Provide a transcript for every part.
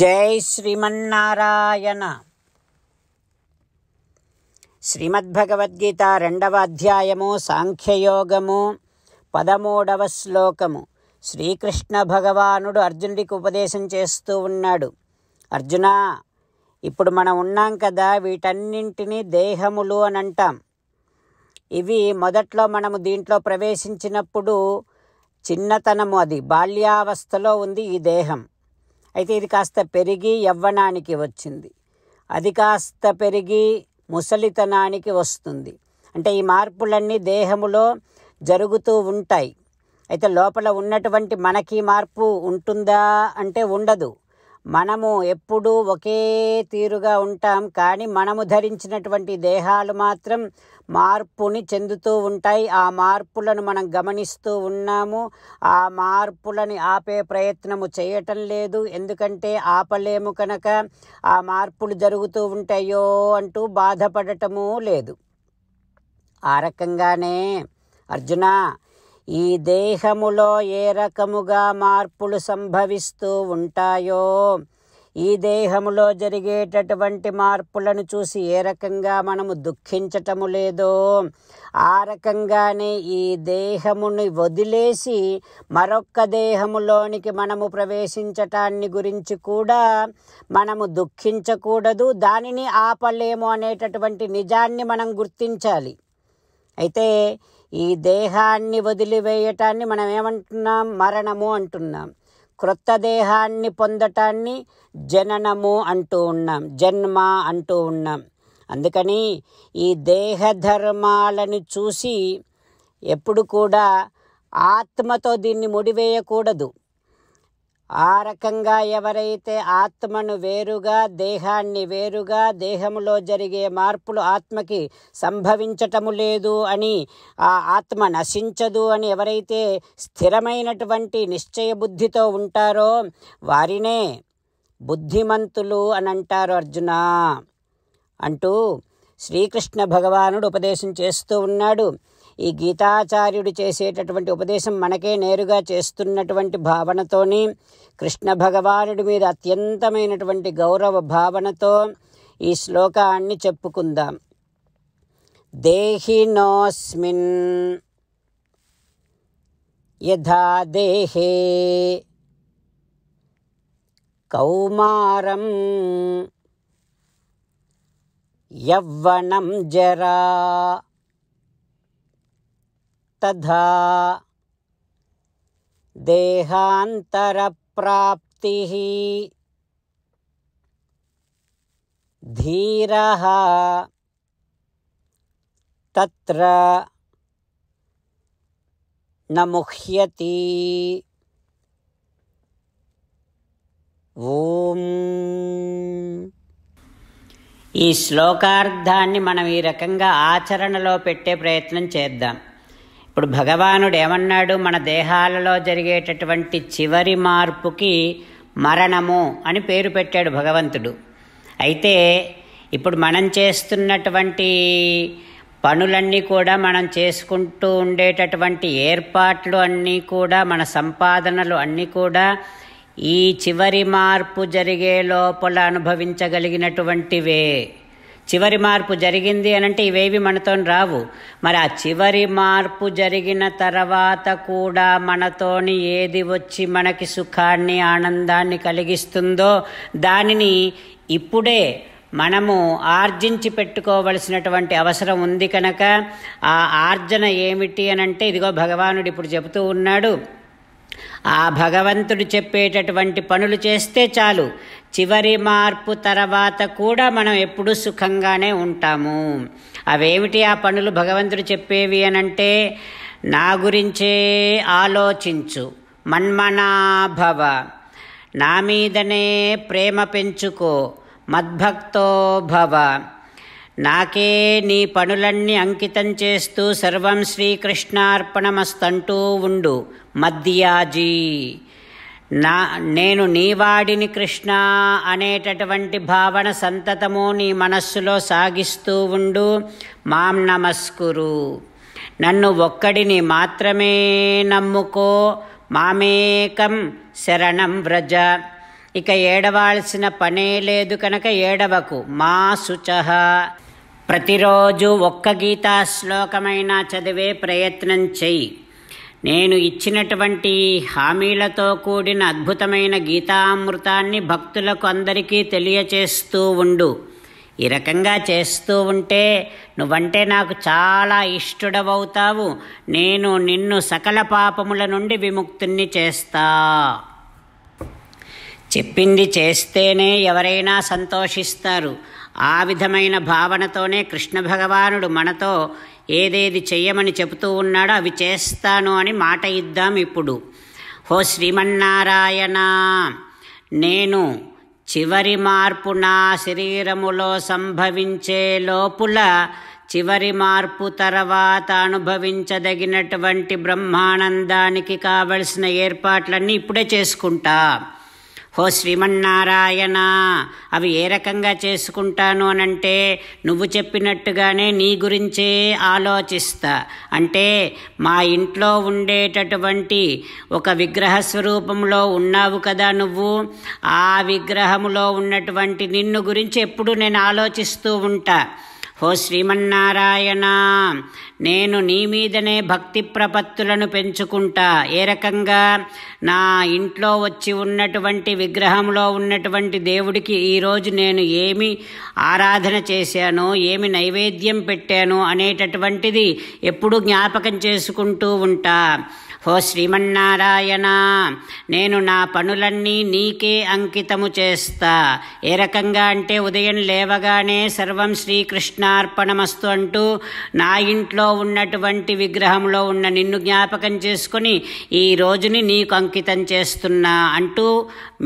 జై శ్రీమన్నారాయణ శ్రీమద్భగవద్గీత రెండవ అధ్యాయము సాంఖ్యయోగము పదమూడవ శ్లోకము శ్రీకృష్ణ భగవానుడు అర్జునుడికి ఉపదేశం చేస్తూ ఉన్నాడు అర్జున ఇప్పుడు మనం ఉన్నాం కదా వీటన్నింటినీ దేహములు అని అంటాం ఇవి మొదట్లో మనము దీంట్లో ప్రవేశించినప్పుడు చిన్నతనము అది బాల్యావస్థలో ఉంది ఈ దేహం అయితే ఇది కాస్త పెరిగి యవ్వనానికి వచ్చింది అది కాస్త పెరిగి ముసలితనానికి వస్తుంది అంటే ఈ మార్పులన్నీ దేహములో జరుగుతూ ఉంటాయి అయితే లోపల ఉన్నటువంటి మనకి మార్పు ఉంటుందా అంటే ఉండదు మనము ఎప్పుడూ ఒకే తీరుగా ఉంటాం కానీ మనము ధరించినటువంటి దేహాలు మాత్రం మార్పుని చెందుతూ ఉంటాయి ఆ మార్పులను మనం గమనిస్తూ ఉన్నాము ఆ మార్పులని ఆపే ప్రయత్నము చేయటం లేదు ఎందుకంటే ఆపలేము కనుక ఆ మార్పులు జరుగుతూ ఉంటాయో అంటూ బాధపడటము లేదు ఆ రకంగానే అర్జున ఈ దేహములో ఏ రకముగా మార్పులు సంభవిస్తూ ఉంటాయో ఈ దేహములో జరిగేటటువంటి మార్పులను చూసి ఏ రకంగా మనము దుఃఖించటము లేదో ఆ రకంగానే ఈ దేహముని వదిలేసి మరొక్క దేహములోనికి మనము ప్రవేశించటాన్ని గురించి కూడా మనము దుఃఖించకూడదు దానిని ఆపలేము అనేటటువంటి నిజాన్ని మనం గుర్తించాలి అయితే ఈ దేహాన్ని వదిలివేయటాన్ని మనం ఏమంటున్నాం మరణము అంటున్నాం క్రొత్త దేహాన్ని పొందటాన్ని జననము అంటూ ఉన్నాం జన్మ అంటూ ఉన్నాం అందుకని ఈ దేహధర్మాలని చూసి ఎప్పుడు కూడా ఆత్మతో దీన్ని ముడివేయకూడదు ఆ రకంగా ఎవరైతే ఆత్మను వేరుగా దేహాన్ని వేరుగా దేహములో జరిగే మార్పులు ఆత్మకి సంభవించటము లేదు అని ఆ ఆత్మ నశించదు అని ఎవరైతే స్థిరమైనటువంటి నిశ్చయ బుద్ధితో ఉంటారో వారినే బుద్ధిమంతులు అని అంటారు అర్జున అంటూ శ్రీకృష్ణ భగవానుడు ఉపదేశం చేస్తూ ఉన్నాడు ఈ గీతాచార్యుడు చేసేటటువంటి ఉపదేశం మనకే నేరుగా చేస్తున్నటువంటి భావనతోని కృష్ణ భగవానుడి మీద అత్యంతమైనటువంటి గౌరవ భావనతో ఈ శ్లోకాన్ని చెప్పుకుందాం దేహినోస్మిన్ యథా దేహే కౌమారం యవ్వనం జరా తథా దేహాంతరప్రాప్తి ధీర త్ర నముహ్యతి ఈ శ్లోకార్థాన్ని మనం ఈ రకంగా ఆచరణలో పెట్టే ప్రయత్నం చేద్దాం ఇప్పుడు భగవానుడు ఏమన్నాడు మన దేహాలలో జరిగేటటువంటి చివరి మార్పుకి మరణము అని పేరు పెట్టాడు భగవంతుడు అయితే ఇప్పుడు మనం చేస్తున్నటువంటి పనులన్నీ కూడా మనం చేసుకుంటూ ఉండేటటువంటి ఏర్పాట్లు అన్నీ కూడా మన సంపాదనలు అన్నీ కూడా ఈ చివరి మార్పు జరిగే లోపల అనుభవించగలిగినటువంటివే చివరి మార్పు జరిగింది అని అంటే ఇవేవి మనతో రావు మరి ఆ చివరి మార్పు జరిగిన తర్వాత కూడా మనతోని ఏది వచ్చి మనకి సుఖాన్ని ఆనందాన్ని కలిగిస్తుందో దానిని ఇప్పుడే మనము ఆర్జించి పెట్టుకోవలసినటువంటి అవసరం ఉంది కనుక ఆ ఆర్జన ఏమిటి అనంటే ఇదిగో భగవానుడు ఇప్పుడు చెబుతూ ఉన్నాడు ఆ భగవంతుడు చెప్పేటటువంటి పనులు చేస్తే చాలు చివరి మార్పు తర్వాత కూడా మనం ఎప్పుడూ సుఖంగానే ఉంటాము అవేమిటి ఆ పనులు భగవంతుడు చెప్పేవి అనంటే నా గురించే ఆలోచించు మన్మనాభవ నా మీదనే ప్రేమ పెంచుకో మద్భక్తో భవ నాకే నీ పనులన్నీ అంకితం చేస్తూ సర్వం శ్రీకృష్ణార్పణమస్తంటూ ఉండు మద్యాజీ నా నేను నీవాడిని కృష్ణ అనేటటువంటి భావన సంతతము నీ మనస్సులో సాగిస్తూ ఉండు మాం నమస్కురు నన్ను ఒక్కడిని మాత్రమే నమ్ముకో మామేకం శరణం వ్రజ ఇక ఏడవాల్సిన పనే లేదు కనుక ఏడవకు మా శుచ ప్రతిరోజు ఒక్క గీతా శ్లోకమైనా చదివే ప్రయత్నం చెయ్యి నేను ఇచ్చినటువంటి హామీలతో కూడిన అద్భుతమైన గీతామృతాన్ని భక్తులకు అందరికీ తెలియచేస్తూ ఉండు ఈ రకంగా చేస్తూ ఉంటే నువ్వంటే నాకు చాలా ఇష్టడవవుతావు నేను నిన్ను సకల పాపముల నుండి విముక్తుని చేస్తా చెప్పింది చేస్తేనే ఎవరైనా సంతోషిస్తారు ఆ విధమైన భావనతోనే కృష్ణ భగవానుడు మనతో ఏదేది చెయ్యమని చెబుతూ ఉన్నాడో అవి చేస్తాను అని మాట ఇద్దాం ఇప్పుడు హో శ్రీమన్నారాయణ నేను చివరి మార్పు నా శరీరములో సంభవించే లోపుల చివరి మార్పు తర్వాత అనుభవించదగినటువంటి బ్రహ్మానందానికి కావలసిన ఏర్పాట్లన్నీ ఇప్పుడే చేసుకుంటా ఓ శ్రీమన్నారాయణ అవి ఏ రకంగా చేసుకుంటాను అనంటే నువ్వు చెప్పినట్టుగానే నీ గురించే ఆలోచిస్తా అంటే మా ఇంట్లో ఉండేటటువంటి ఒక విగ్రహ స్వరూపంలో ఉన్నావు కదా నువ్వు ఆ విగ్రహములో ఉన్నటువంటి నిన్ను గురించి ఎప్పుడు నేను ఆలోచిస్తూ ఉంటా ఓ శ్రీమన్నారాయణ నేను నీ మీదనే భక్తి ప్రపత్తులను పెంచుకుంటా ఏ రకంగా నా ఇంట్లో వచ్చి ఉన్నటువంటి విగ్రహంలో ఉన్నటువంటి దేవుడికి ఈరోజు నేను ఏమి ఆరాధన చేశాను ఏమి నైవేద్యం పెట్టాను అనేటటువంటిది ఎప్పుడూ జ్ఞాపకం చేసుకుంటూ ఉంటా హో శ్రీమన్నారాయణ నేను నా పనులన్నీ నీకే అంకితము చేస్తా ఏ రకంగా అంటే ఉదయం లేవగానే సర్వం శ్రీకృష్ణార్పణమస్తు అంటూ నా ఇంట్లో ఉన్నటువంటి విగ్రహంలో ఉన్న నిన్ను జ్ఞాపకం చేసుకుని ఈ రోజుని నీకు అంకితం చేస్తున్నా అంటూ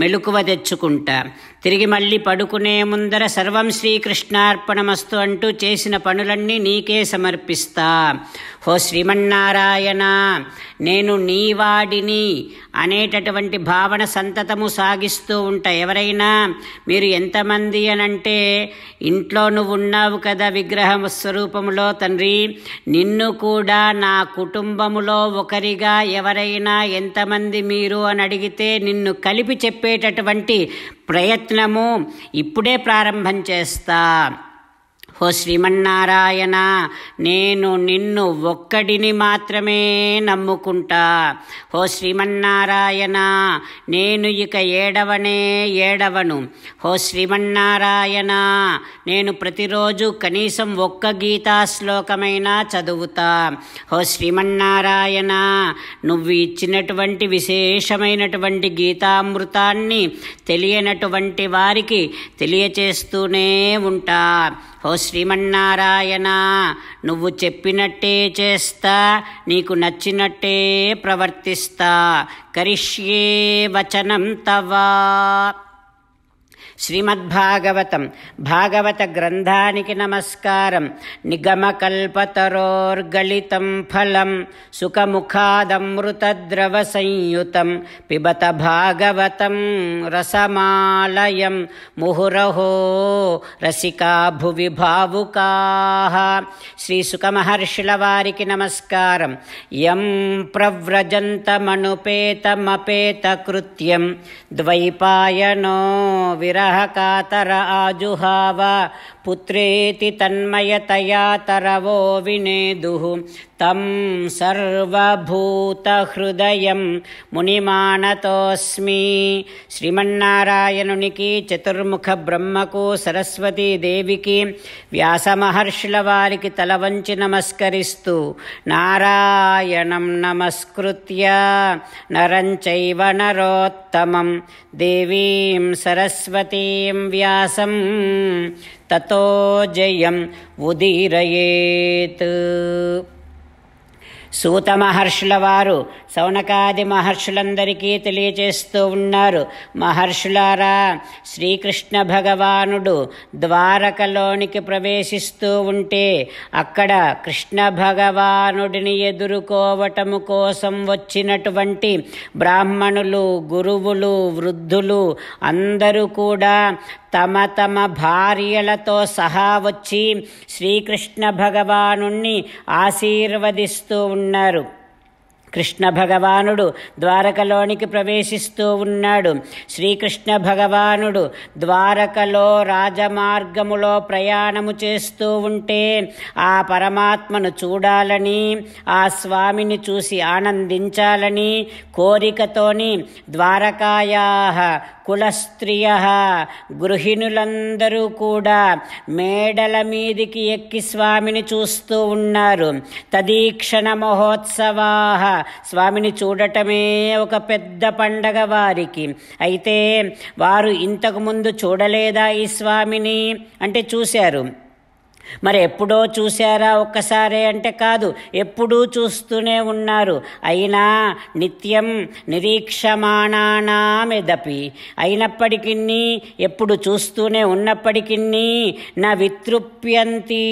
మెలకువ తెచ్చుకుంటా తిరిగి మళ్ళీ పడుకునే ముందర సర్వం శ్రీకృష్ణార్పణమస్తు అంటూ చేసిన పనులన్నీ నీకే సమర్పిస్తా హో శ్రీమన్నారాయణ నేను నీవాడిని అనేటటువంటి భావన సంతతము సాగిస్తూ ఉంటా ఎవరైనా మీరు ఎంతమంది అనంటే ఇంట్లో నువ్వు ఉన్నావు కదా విగ్రహం స్వరూపములో తండ్రి నిన్ను కూడా నా కుటుంబములో ఒకరిగా ఎవరైనా ఎంతమంది మీరు అని అడిగితే నిన్ను కలిపి చెప్పేటటువంటి ప్రయత్నము ఇప్పుడే ప్రారంభం చేస్తా ఓ శ్రీమన్నారాయణ నేను నిన్ను ఒక్కడిని మాత్రమే నమ్ముకుంటా ఓ శ్రీమన్నారాయణ నేను ఇక ఏడవనే ఏడవను ఓ శ్రీమన్నారాయణ నేను ప్రతిరోజు కనీసం ఒక్క గీతా శ్లోకమైనా చదువుతా ఓ శ్రీమన్నారాయణ నువ్వు ఇచ్చినటువంటి విశేషమైనటువంటి గీతామృతాన్ని తెలియనటువంటి వారికి తెలియచేస్తూనే ఉంటా ఓ శ్రీమన్నారాయణ నువ్వు చెప్పినట్టే చేస్తా నీకు నచ్చినట్టే ప్రవర్తిస్తా కరిష్యే వచనం తవా శ్రీమద్భాగవతం భాగవత గ్రంథానికి నమస్కారం నిగమకల్పతరోర్గళితం ఫలం సుఖముఖాదమృతద్రవ సంయుతం పిబత భాగవతం రసమాలయం ముహురహో రసికా భువి భావుకా శ్రీ సుఖమహర్షుల వారికి నమస్కారం యం ప్రవ్రజంతమనుపేతమపేతకృత్యం ద్వైపాయనో విరా कातर आजुहाव पुत्रेति तन्मयतया तरवो विनेदुः तं सर्वभूतहृदयं मुनिमानतोऽस्मि श्रीमन्नारायणुनिकि चतुर्मुखब्रह्मको सरस्वती देविकी व्यासमहर्षिलवारिकी तलवञ्चि नमस्करिस्तु नारायणं नमस्कृत्य चैव नरोत्तमं देवीं सरस्वतीं व्यासम् ततो जयं उदीरयेत् సూత మహర్షుల వారు సౌనకాది మహర్షులందరికీ తెలియజేస్తూ ఉన్నారు మహర్షులారా శ్రీకృష్ణ భగవానుడు ద్వారకలోనికి ప్రవేశిస్తూ ఉంటే అక్కడ కృష్ణ భగవానుడిని ఎదుర్కోవటము కోసం వచ్చినటువంటి బ్రాహ్మణులు గురువులు వృద్ధులు అందరూ కూడా తమ తమ భార్యలతో సహా వచ్చి శ్రీకృష్ణ భగవాను ఆశీర్వదిస్తూ ఉన్నారు కృష్ణ భగవానుడు ద్వారకలోనికి ప్రవేశిస్తూ ఉన్నాడు శ్రీకృష్ణ భగవానుడు ద్వారకలో రాజమార్గములో ప్రయాణము చేస్తూ ఉంటే ఆ పరమాత్మను చూడాలని ఆ స్వామిని చూసి ఆనందించాలని కోరికతోని ద్వారకాయా కులస్త్రియ గృహిణులందరూ కూడా మేడల మీదికి ఎక్కి స్వామిని చూస్తూ ఉన్నారు తదీక్షణ మహోత్సవా స్వామిని చూడటమే ఒక పెద్ద పండగ వారికి అయితే వారు ఇంతకుముందు చూడలేదా ఈ స్వామిని అంటే చూశారు మరి ఎప్పుడో చూశారా ఒక్కసారే అంటే కాదు ఎప్పుడూ చూస్తూనే ఉన్నారు అయినా నిత్యం నిరీక్షమాణానామిదపి అయినప్పటికీ ఎప్పుడు చూస్తూనే ఉన్నప్పటికీ నా వితృప్యంతి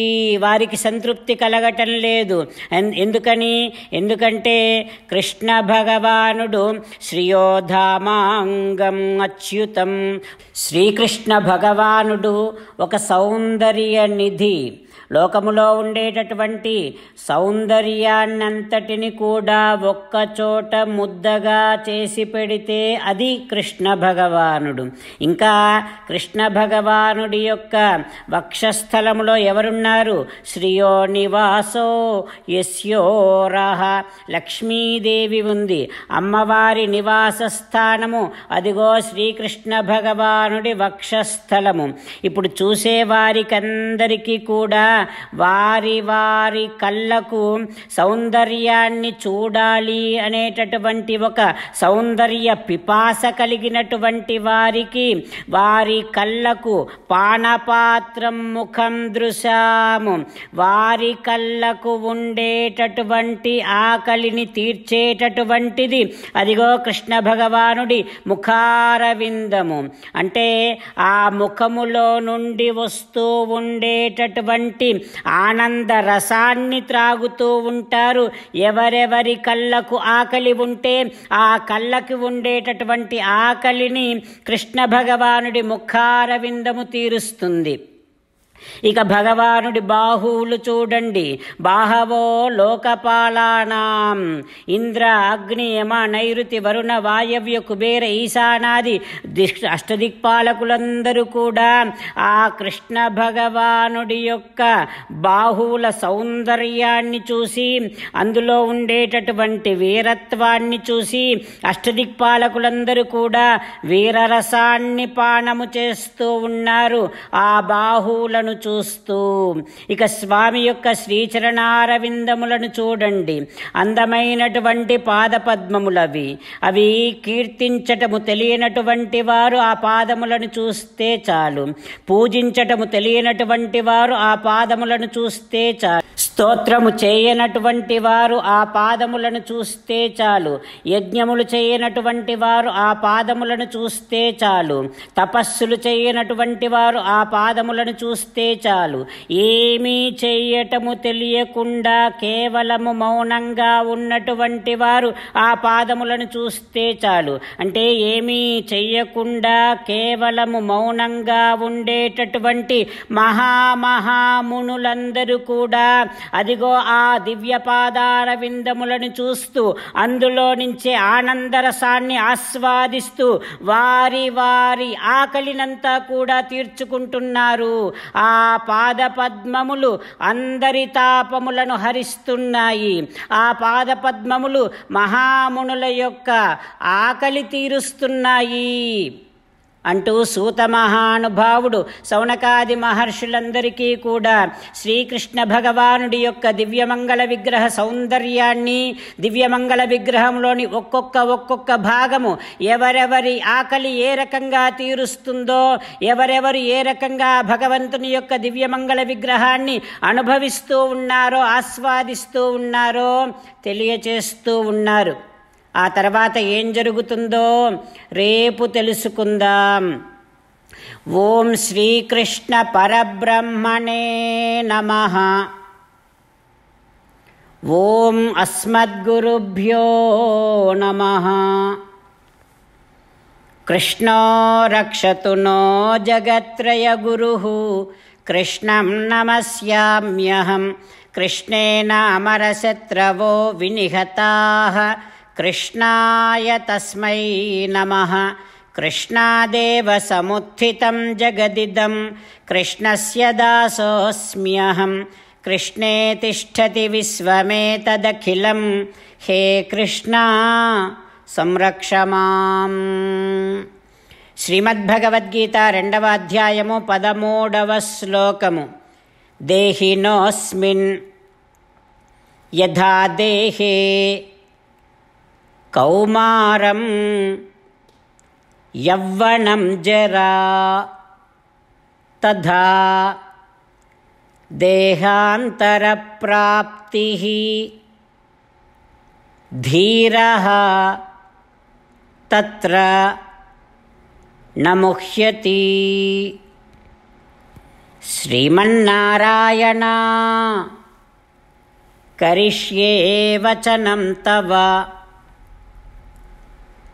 వారికి సంతృప్తి కలగటం లేదు ఎందుకని ఎందుకంటే కృష్ణ భగవానుడు శ్రీయోధామాంగం అచ్యుతం శ్రీకృష్ణ భగవానుడు ఒక సౌందర్య నిధి లోకములో ఉండేటటువంటి సౌందర్యాన్నంతటిని కూడా ఒక్కచోట ముద్దగా చేసి పెడితే అది కృష్ణ భగవానుడు ఇంకా కృష్ణ భగవానుడి యొక్క వక్షస్థలములో ఎవరున్నారు శ్రీయో నివాసో యస్యోరహ లక్ష్మీదేవి ఉంది అమ్మవారి నివాస స్థానము అదిగో శ్రీకృష్ణ భగవా భగవానుడి వక్షస్థలము ఇప్పుడు చూసేవారికందరికీ కూడా వారి వారి కళ్ళకు సౌందర్యాన్ని చూడాలి అనేటటువంటి ఒక సౌందర్య పిపాస కలిగినటువంటి వారికి వారి కళ్ళకు పానపాత్రం ముఖం దృశాము వారి కళ్ళకు ఉండేటటువంటి ఆకలిని తీర్చేటటువంటిది అదిగో కృష్ణ భగవానుడి ముఖారవిందము అంటే అంటే ఆ ముఖములో నుండి వస్తూ ఉండేటటువంటి ఆనంద రసాన్ని త్రాగుతూ ఉంటారు ఎవరెవరి కళ్ళకు ఆకలి ఉంటే ఆ కళ్ళకి ఉండేటటువంటి ఆకలిని కృష్ణ భగవానుడి ముఖారవిందము తీరుస్తుంది ఇక భగవానుడి బాహువులు చూడండి బాహవో లోకపాలానాం ఇంద్ర అగ్ని యమ నైరుతి వరుణ వాయవ్య కుబేర ఈశానాది దిష్ అష్టదిక్పాలకులందరూ కూడా ఆ కృష్ణ భగవానుడి యొక్క బాహువుల సౌందర్యాన్ని చూసి అందులో ఉండేటటువంటి వీరత్వాన్ని చూసి అష్టదిక్పాలకులందరూ కూడా వీరరసాన్ని పానము చేస్తూ ఉన్నారు ఆ బాహువులను కళలను చూస్తూ ఇక స్వామి యొక్క శ్రీచరణారవిందములను చూడండి అందమైనటువంటి పాదపద్మములవి అవి కీర్తించటము తెలియనటువంటి వారు ఆ పాదములను చూస్తే చాలు పూజించటము తెలియనటువంటి వారు ఆ పాదములను చూస్తే చాలు స్తోత్రము చేయనటువంటి వారు ఆ పాదములను చూస్తే చాలు యజ్ఞములు చేయనటువంటి వారు ఆ పాదములను చూస్తే చాలు తపస్సులు చేయనటువంటి వారు ఆ పాదములను చూస్తే చాలు ఏమీ చేయటము తెలియకుండా కేవలము మౌనంగా ఉన్నటువంటి వారు ఆ పాదములను చూస్తే చాలు అంటే ఏమీ చేయకుండా కేవలము మౌనంగా ఉండేటటువంటి మహామహామునులందరూ కూడా అదిగో ఆ దివ్యపాదార విందములను చూస్తూ అందులో నుంచే ఆనందరసాన్ని ఆస్వాదిస్తూ వారి వారి ఆకలినంతా కూడా తీర్చుకుంటున్నారు ఆ పాద పద్మములు అందరి తాపములను హరిస్తున్నాయి ఆ పాద పద్మములు మహామునుల యొక్క ఆకలి తీరుస్తున్నాయి అంటూ సూత మహానుభావుడు సౌనకాది మహర్షులందరికీ కూడా శ్రీకృష్ణ భగవానుడి యొక్క దివ్యమంగళ విగ్రహ సౌందర్యాన్ని దివ్యమంగళ విగ్రహంలోని ఒక్కొక్క ఒక్కొక్క భాగము ఎవరెవరి ఆకలి ఏ రకంగా తీరుస్తుందో ఎవరెవరు ఏ రకంగా భగవంతుని యొక్క దివ్యమంగళ విగ్రహాన్ని అనుభవిస్తూ ఉన్నారో ఆస్వాదిస్తూ ఉన్నారో తెలియచేస్తూ ఉన్నారు ఆ తర్వాత ఏం జరుగుతుందో రేపు తెలుసుకుందాం ఓం శ్రీకృష్ణ పరబ్రహ్మణే నమ ఓం అస్మద్గురుభ్యో నమ कृष्णो रक्षतु नो जगत्त्रयगुरुः कृष्णं नमस्याम्यहं कृष्णेन अमरशत्रवो विनिहताः कृष्णाय तस्मै नमः कृष्णादेव समुत्थितं जगदिदं कृष्णस्य दासोऽस्म्यहं कृष्णे तिष्ठति विश्वमेतदखिलं हे कृष्णा संरक्ष माम् श्रीमद्भगवद्गीता रण्डवाध्यायमु पदमूडवश्लोकमु देहिनोऽस्मिन् यथा देहे कौमारं यौवनं जरा तथा देहान्तरप्राप्तिः धीरः तत्र न मुह्यति श्रीमन्नारायणा करिष्ये वचनं तव